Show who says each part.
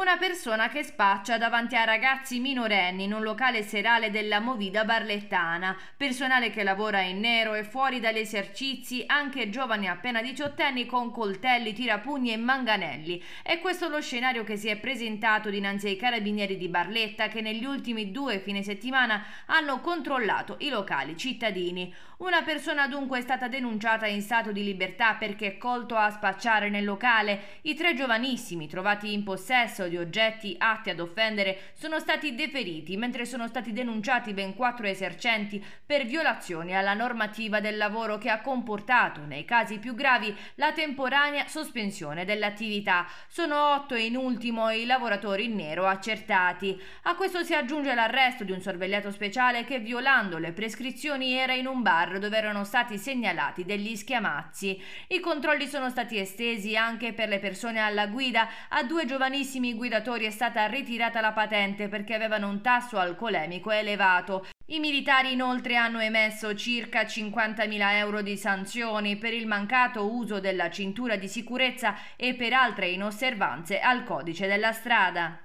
Speaker 1: Una persona che spaccia davanti a ragazzi minorenni in un locale serale della Movida Barlettana, personale che lavora in nero e fuori dagli esercizi, anche giovani appena diciottenni con coltelli, tirapugni e manganelli. È questo lo scenario che si è presentato dinanzi ai carabinieri di Barletta che negli ultimi due fine settimana hanno controllato i locali cittadini. Una persona dunque è stata denunciata in stato di libertà perché colto a spacciare nel locale. I tre giovanissimi trovati in possesso di oggetti atti ad offendere sono stati deferiti, mentre sono stati denunciati ben quattro esercenti per violazione alla normativa del lavoro che ha comportato, nei casi più gravi, la temporanea sospensione dell'attività. Sono otto in ultimo i lavoratori in nero accertati. A questo si aggiunge l'arresto di un sorvegliato speciale che, violando le prescrizioni, era in un bar dove erano stati segnalati degli schiamazzi. I controlli sono stati estesi anche per le persone alla guida a due giovanissimi alcuni guidatori è stata ritirata la patente perché avevano un tasso alcolemico elevato. I militari inoltre hanno emesso circa 50.000 euro di sanzioni per il mancato uso della cintura di sicurezza e per altre inosservanze al codice della strada.